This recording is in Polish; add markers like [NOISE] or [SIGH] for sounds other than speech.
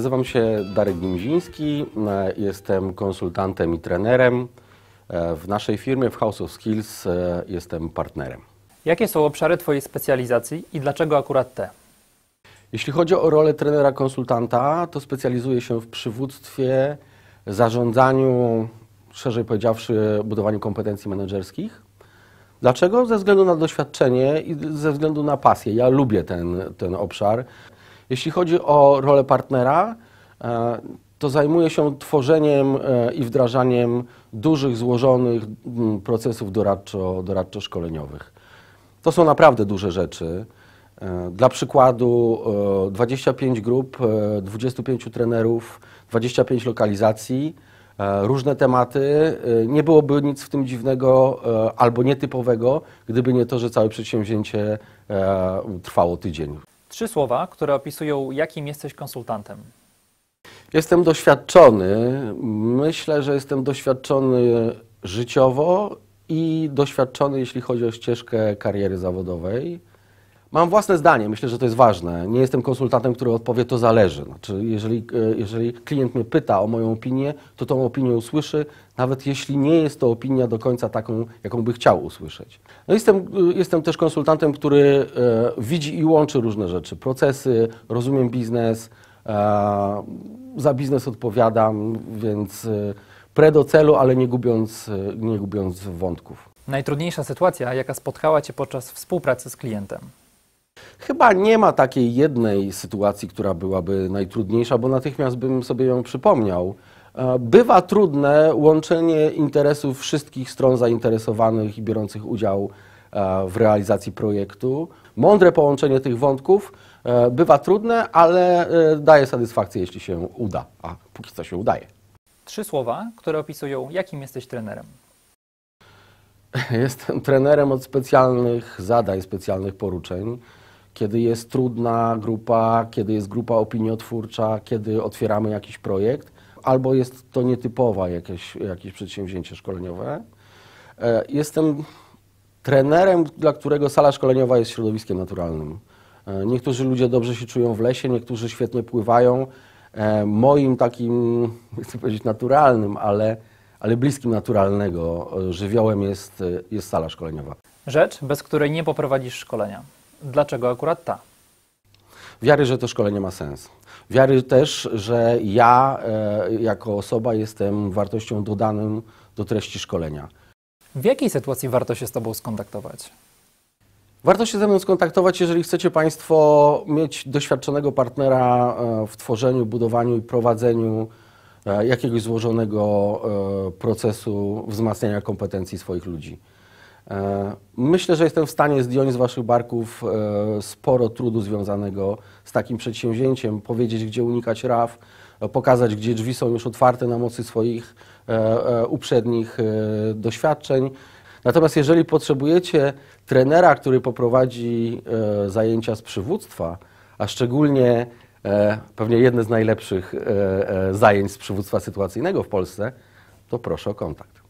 Nazywam się Darek Gimziński, e, jestem konsultantem i trenerem. E, w naszej firmie, w House of Skills, e, jestem partnerem. Jakie są obszary Twojej specjalizacji i dlaczego akurat te? Jeśli chodzi o rolę trenera konsultanta, to specjalizuję się w przywództwie, zarządzaniu, szerzej powiedziawszy, budowaniu kompetencji menedżerskich. Dlaczego? Ze względu na doświadczenie i ze względu na pasję. Ja lubię ten, ten obszar. Jeśli chodzi o rolę partnera, e, to zajmuje się tworzeniem e, i wdrażaniem dużych, złożonych mm, procesów doradczo-szkoleniowych. To są naprawdę duże rzeczy. E, dla przykładu 25 grup, 25 trenerów, 25 lokalizacji, różne tematy. Nie byłoby nic w tym dziwnego albo nietypowego, gdyby nie to, że całe przedsięwzięcie trwało tydzień. Trzy słowa, które opisują, jakim jesteś konsultantem. Jestem doświadczony. Myślę, że jestem doświadczony życiowo i doświadczony, jeśli chodzi o ścieżkę kariery zawodowej. Mam własne zdanie, myślę, że to jest ważne. Nie jestem konsultantem, który odpowie, to zależy. Znaczy, jeżeli, e, jeżeli klient mnie pyta o moją opinię, to tą opinię usłyszy, nawet jeśli nie jest to opinia do końca taką, jaką by chciał usłyszeć. No jestem, e, jestem też konsultantem, który e, widzi i łączy różne rzeczy, procesy, rozumiem biznes, za biznes odpowiadam, więc pre do celu, ale nie gubiąc, nie gubiąc wątków. Najtrudniejsza sytuacja, jaka spotkała Cię podczas współpracy z klientem? Chyba nie ma takiej jednej sytuacji, która byłaby najtrudniejsza, bo natychmiast bym sobie ją przypomniał. E, bywa trudne łączenie interesów wszystkich stron zainteresowanych i biorących udział e, w realizacji projektu. Mądre połączenie tych wątków e, bywa trudne, ale daje satysfakcję, jeśli się uda, a póki co się udaje. Trzy słowa, które opisują, jakim jesteś trenerem. Jestem trenerem od specjalnych zadań, specjalnych poruczeń kiedy jest trudna grupa, kiedy jest grupa opiniotwórcza, kiedy otwieramy jakiś projekt, albo jest to nietypowe jakieś, jakieś przedsięwzięcie szkoleniowe. E, jestem trenerem, dla którego sala szkoleniowa jest środowiskiem naturalnym. E, niektórzy ludzie dobrze się czują w lesie, niektórzy świetnie pływają. E, moim takim, [LAUGHS] chcę powiedzieć naturalnym, ale, ale bliskim naturalnego żywiołem jest, jest sala szkoleniowa. Rzecz, bez której nie poprowadzisz szkolenia. Dlaczego akurat ta? Wiary, że to szkolenie ma sens. Wiary też, że ja e, jako osoba jestem wartością dodaną do treści szkolenia. W jakiej sytuacji warto się z Tobą skontaktować? Warto się ze mną skontaktować, jeżeli chcecie Państwo mieć doświadczonego partnera e, w tworzeniu, budowaniu i prowadzeniu e, jakiegoś złożonego procesu wzmacniania kompetencji swoich ludzi. E, myślę, że jestem w stanie zdjąć z Waszych barków e, sporo trudu związanego z takim przedsięwzięciem, powiedzieć, gdzie unikać raf, e, pokazać, gdzie drzwi są już otwarte na mocy swoich uprzednich doświadczeń. Natomiast jeżeli potrzebujecie trenera, który poprowadzi zajęcia z przywództwa, a szczególnie pewnie jedne z najlepszych zajęć z przywództwa sytuacyjnego w Polsce, to proszę o kontakt.